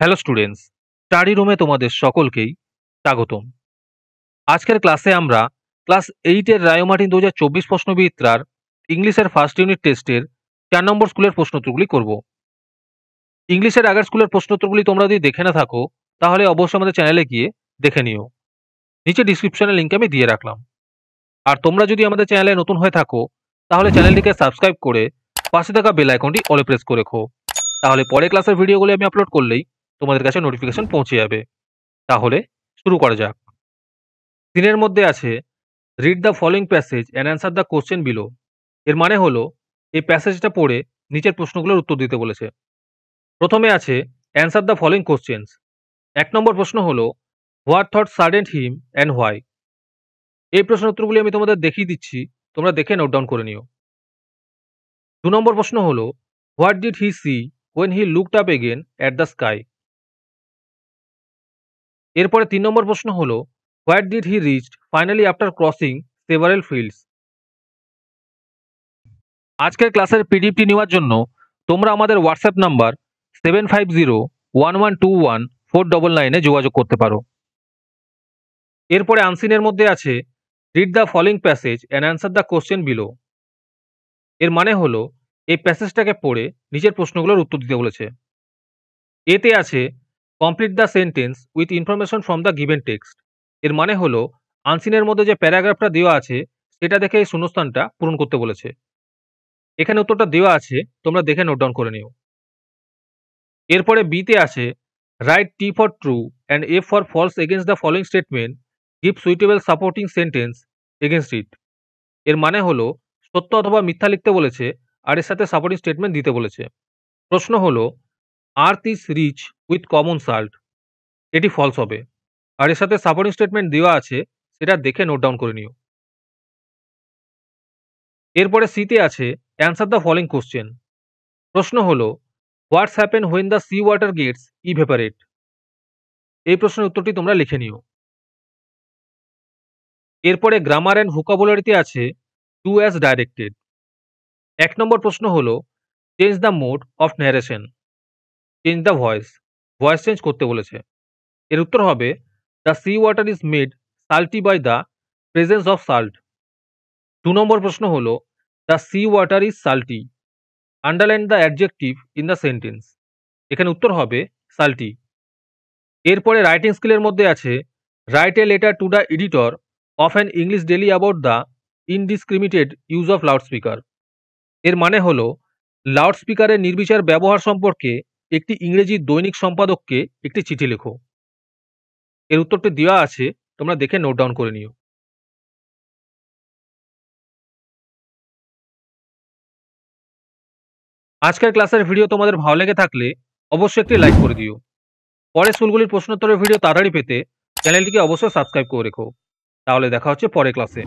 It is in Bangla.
হ্যালো স্টুডেন্টস স্টাডি রুমে তোমাদের সকলকেই স্বাগতম আজকের ক্লাসে আমরা ক্লাস এইটের রায়োমাটিন দু হাজার চব্বিশ প্রশ্নবিদ্যার ইংলিশের ফার্স্ট ইউনিট টেস্টের চার নম্বর স্কুলের প্রশ্নোত্তরগুলি করব ইংলিশের আগের স্কুলের প্রশ্নোত্তরগুলি তোমরা যদি দেখে না থাকো তাহলে অবশ্যই আমাদের চ্যানেলে গিয়ে দেখে নিও নিচে ডিসক্রিপশনের লিঙ্ক আমি দিয়ে রাখলাম আর তোমরা যদি আমাদের চ্যানেলে নতুন হয়ে থাকো তাহলে চ্যানেলটিকে সাবস্ক্রাইব করে পাশে থাকা বেল আইকনটি অলে প্রেস করে রেখো তাহলে পরে ক্লাসের ভিডিওগুলি আমি আপলোড করলেই তোমাদের কাছে নোটিফিকেশন পৌঁছে যাবে তাহলে শুরু করা যাক দিনের মধ্যে আছে read the following passage and answer the question below এর মানে হলো এই প্যাসেজটা পড়ে নিচের প্রশ্নগুলোর উত্তর দিতে বলেছে প্রথমে আছে অ্যান্সার দ্য ফলোয়িং কোশ্চেন্স এক নম্বর প্রশ্ন হলো what thought sudden him and why এই প্রশ্ন উত্তরগুলি আমি তোমাদের দেখিয়ে দিচ্ছি তোমরা দেখে নোট ডাউন করে নিও দু নম্বর প্রশ্ন হলো what did he see when he looked up again at the sky এরপরে তিন নম্বর প্রশ্ন হল what did he reached finally after crossing several fields আজকের ক্লাসের পিডিএফটি নেওয়ার জন্য তোমরা আমাদের WhatsApp number seven five zero one one two one four double নাইনে যোগাযোগ করতে পারো এরপরে আনসিনের মধ্যে আছে read the following passage and answer the question below এর মানে হলো এই প্যাসেজটাকে পড়ে নিজের প্রশ্নগুলোর উত্তর দিতে বলেছে এতে আছে complete the sentence with information from the given text এর মানে হলো আনসিনের মধ্যে যে প্যারাগ্রাফটা দেওয়া আছে সেটা দেখে এই শূন্যস্থানটা পূরণ করতে বলেছে এখানে উত্তরটা দেওয়া আছে তোমরা দেখে নোট ডাউন করে নিও এরপরে বিতে আছে write T for true and F for false against the following statement give suitable supporting sentence against it এর মানে হলো সত্য অথবা মিথ্যা লিখতে বলেছে আর এর সাথে সাপোর্টিং স্টেটমেন্ট দিতে বলেছে প্রশ্ন হলো earth is rich with common salt এটি ফলস হবে আর এর সাথে সাপোর্টিং স্টেটমেন্ট দেওয়া আছে সেটা দেখে নোট ডাউন করে নিও এরপরে সিতে আছে অ্যান্সার দ্য ফলোইং কোশ্চেন প্রশ্ন হল what's happen when the sea water gets evaporate এই প্রশ্নের উত্তরটি তোমরা লিখে নিও এরপরে গ্রামার অ্যান্ড ভোকাবুলারিতে আছে টু অ্যাজ ডাইরেক্টেড এক নম্বর প্রশ্ন হল change the mode of narration change the voice voice change করতে বলেছে এর উত্তর হবে the sea water is made salty by the presence of salt দু নম্বর প্রশ্ন হলো the sea water is salty underline the adjective in the sentence এখানে উত্তর হবে সাল্টি এরপরে রাইটিং স্কিলের মধ্যে আছে write a letter to the editor of an English daily about the indiscriminate use of loudspeaker এর মানে হলো লাউডস্পিকারের নির্বিচার ব্যবহার সম্পর্কে একটি ইংরেজি দৈনিক সম্পাদককে একটি চিঠি লেখো এর উত্তরটি দেওয়া আছে তোমরা দেখে নোট ডাউন করে নিও আজকের ক্লাসের ভিডিও তোমাদের ভালো লেগে থাকলে অবশ্যই একটি লাইক করে দিও পরে স্কুলগুলির প্রশ্নোত্তরের ভিডিও তাড়াতাড়ি পেতে চ্যানেলটিকে অবশ্যই সাবস্ক্রাইব করে রেখো তাহলে দেখা হচ্ছে পরে ক্লাসে